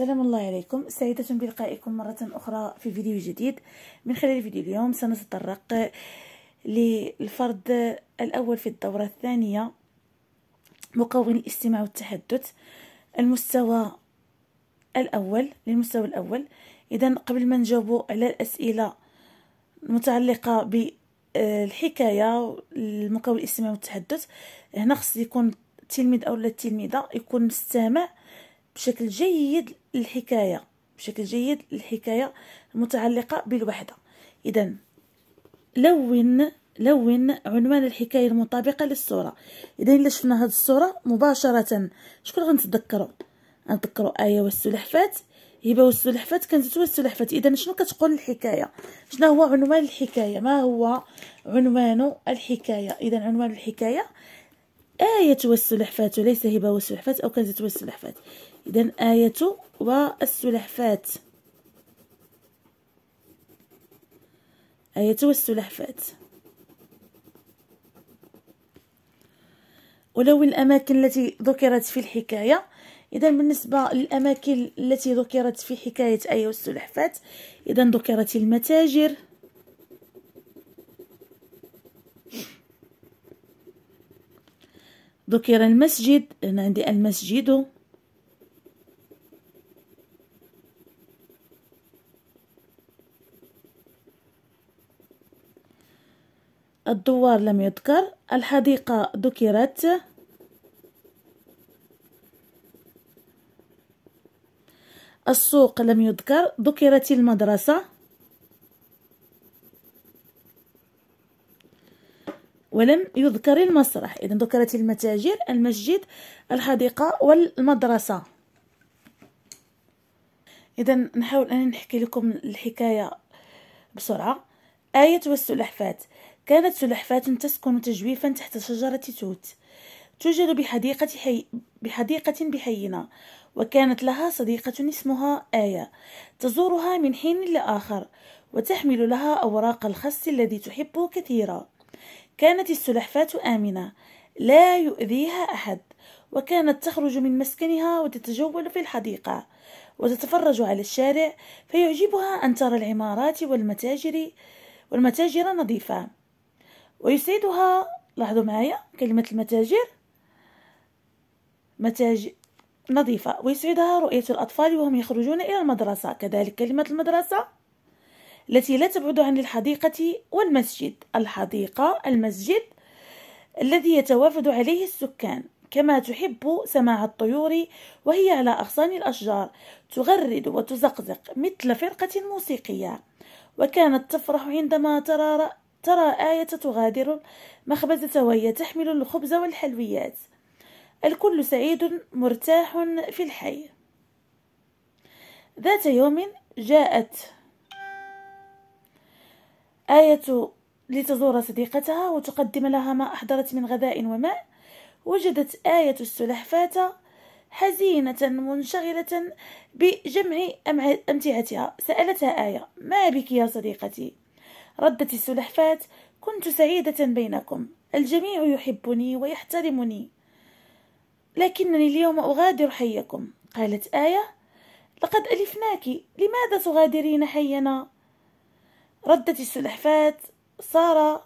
السلام الله عليكم سعيدة بلقائكم مرة أخرى في فيديو جديد من خلال فيديو اليوم سنتطرق للفرد الأول في الدورة الثانية مكون الاستماع والتحدث المستوى الأول للمستوى الأول إذا قبل ما نجاوبوا على الأسئلة المتعلقة بالحكاية المكون الاستماع والتحدث هنا خص يكون التلميذ أو التلميذة يكون مستمع بشكل جيد الحكاية بشكل جيد الحكاية المتعلقة بالوحدة إذا لون لون عنوان الحكاية المطابقة للصورة إذا إلا شفنا هاد الصورة مباشرة شكون غنتذكرو غنتذكرو آية والسلحفات هبة والسلحفات كانت والسلحفات إذا شنو كتقول الحكاية شنو هو عنوان الحكاية ما هو عنوان الحكاية إذا عنوان الحكاية آية والسلحفات ليس هبة والسلحفات أو كنزة والسلحفات إذا آية والسلحفات آية والسلحفات ولو الأماكن التي ذكرت في الحكاية إذا بالنسبة للأماكن التي ذكرت في حكاية آية والسلحفات إذا ذكرت المتاجر ذكر المسجد أنا عندي المسجد الدوار لم يذكر الحديقة ذكرت السوق لم يذكر ذكرت المدرسة ولم يذكر المسرح إذا ذكرت المتاجر المسجد الحديقة والمدرسة إذا نحاول أن نحكي لكم الحكاية بسرعة آية والسلحفات كانت سلحفاة تسكن تجويفا تحت شجرة توت توجد بحديقة, حي... بحديقة بحينا وكانت لها صديقة اسمها آية تزورها من حين لآخر وتحمل لها أوراق الخس الذي تحبه كثيرا كانت السلحفاة آمنة لا يؤذيها أحد وكانت تخرج من مسكنها وتتجول في الحديقة وتتفرج على الشارع فيعجبها أن ترى العمارات والمتاجر والمتاجر نظيفة ويسعدها لاحظوا معايا كلمة المتاجر متاجر نظيفة ويسعدها رؤية الأطفال وهم يخرجون إلى المدرسة كذلك كلمة المدرسة التي لا تبعد عن الحديقة والمسجد الحديقة المسجد الذي يتوافد عليه السكان كما تحب سماع الطيور وهي على أغصان الأشجار تغرد وتزقزق مثل فرقة موسيقية وكانت تفرح عندما ترى ترى آية تغادر مخبزته وهي تحمل الخبز والحلويات الكل سعيد مرتاح في الحي ذات يوم جاءت آية لتزور صديقتها وتقدم لها ما أحضرت من غذاء وماء وجدت آية السلحفاة حزينة منشغلة بجمع أمتعتها سألتها آية ما بك يا صديقتي ردت السلحفاة كنت سعيدة بينكم الجميع يحبني ويحترمني لكنني اليوم أغادر حيكم قالت آية لقد ألفناك لماذا تغادرين حينا ردت السلحفاة صار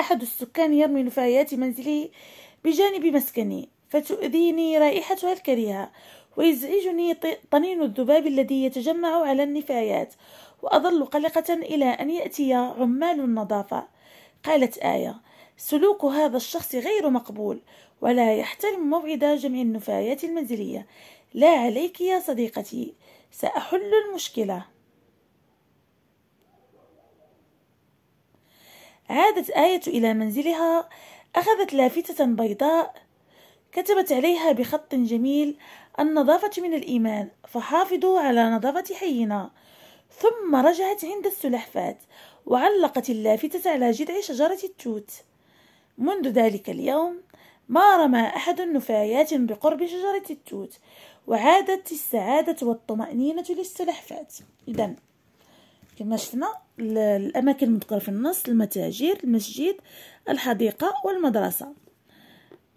أحد السكان يرمي نفايات منزلي بجانب مسكني فتؤذيني رائحتها الكريهة ويزعجني طنين الذباب الذي يتجمع على النفايات وأظل قلقة إلى أن يأتي عمال النظافة قالت آية سلوك هذا الشخص غير مقبول ولا يحترم موعد جمع النفايات المنزلية لا عليك يا صديقتي سأحل المشكلة عادت آية إلى منزلها أخذت لافتة بيضاء كتبت عليها بخط جميل النظافة من الإيمان فحافظوا على نظافة حينا ثم رجعت عند السلحفاة وعلقت اللافتة على جذع شجرة التوت منذ ذلك اليوم ما رمى أحد نفايات بقرب شجرة التوت وعادت السعادة والطمأنينة للسلحفاة إذا كما شفنا الأماكن المذكورة في النص المتاجر المسجد الحديقة والمدرسة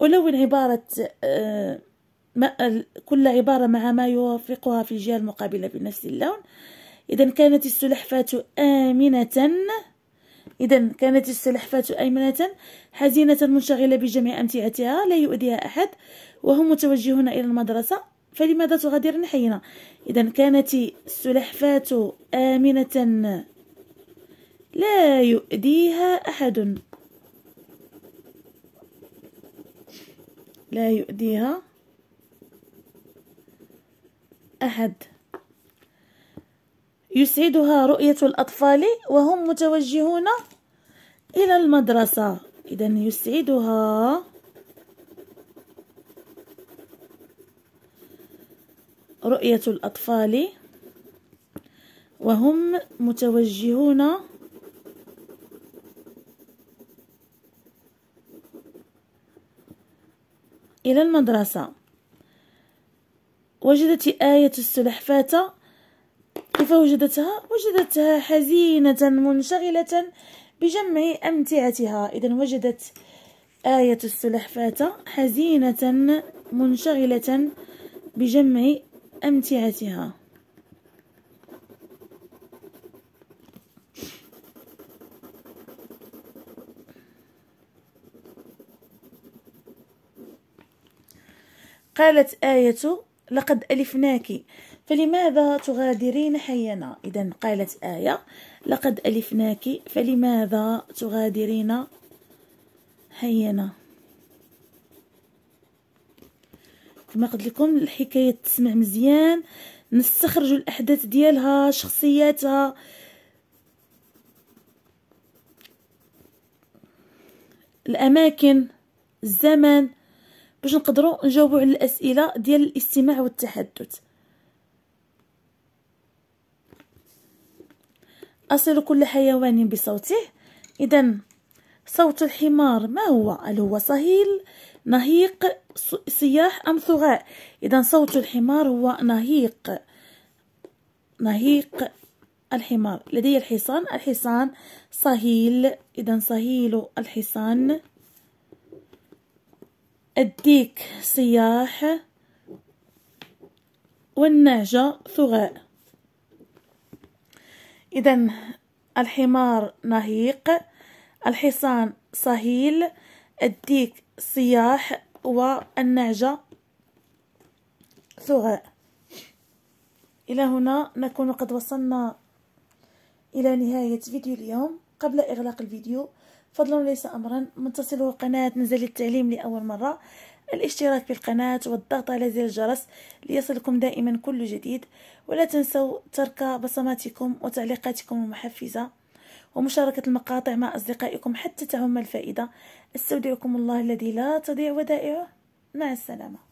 ألون عبارة آه، كل عبارة مع ما يوافقها في الجهة المقابلة بنفس اللون إذا كانت السلحفاة آمنة إذا كانت السلحفاة آمنة حزينة منشغلة بجميع أمتعتها لا يؤذيها أحد وهم متوجهون إلى المدرسة فلماذا تغادرن حينا إذا كانت السلحفاة آمنة لا يؤذيها أحد لا يؤذيها أحد يسعدها رؤية الأطفال وهم متوجهون إلى المدرسة إذا يسعدها رؤية الأطفال وهم متوجهون إلى المدرسة وجدت آية السلحفاة كيف وجدتها؟ وجدتها وجدتها حزينة منشغلة بجمع أمتعتها إذا وجدت آية السلحفاة حزينة منشغلة بجمع أمتعتها قالت آية لقد ألفناك فلماذا تغادرين حينا إذا قالت آية لقد ألفناك فلماذا تغادرين حينا كما قلت لكم الحكاية تسمع مزيان نستخرج الأحداث ديالها شخصياتها الأماكن الزمن باش نقدروا نجاوبوا على الأسئلة ديال الاستماع والتحدث أصل كل حيوان بصوته إذا صوت الحمار ما هو هل هو صهيل نهيق صياح أم ثغاء إذا صوت الحمار هو نهيق نهيق الحمار لدي الحصان الحصان صهيل إذا صهيل الحصان الديك صياح والنعجة ثغاء إذا الحمار نهيق الحصان صهيل الديك صياح والنعجة ثغاء إلى هنا نكون قد وصلنا إلى نهاية فيديو اليوم قبل إغلاق الفيديو فضلا ليس أمرا من قناة نزل التعليم لأول مرة الاشتراك في القناة والضغط على زر الجرس ليصلكم دائما كل جديد ولا تنسوا ترك بصماتكم وتعليقاتكم المحفزة ومشاركة المقاطع مع أصدقائكم حتى تعم الفائدة استودعكم الله الذي لا تضيع ودائعه مع السلامة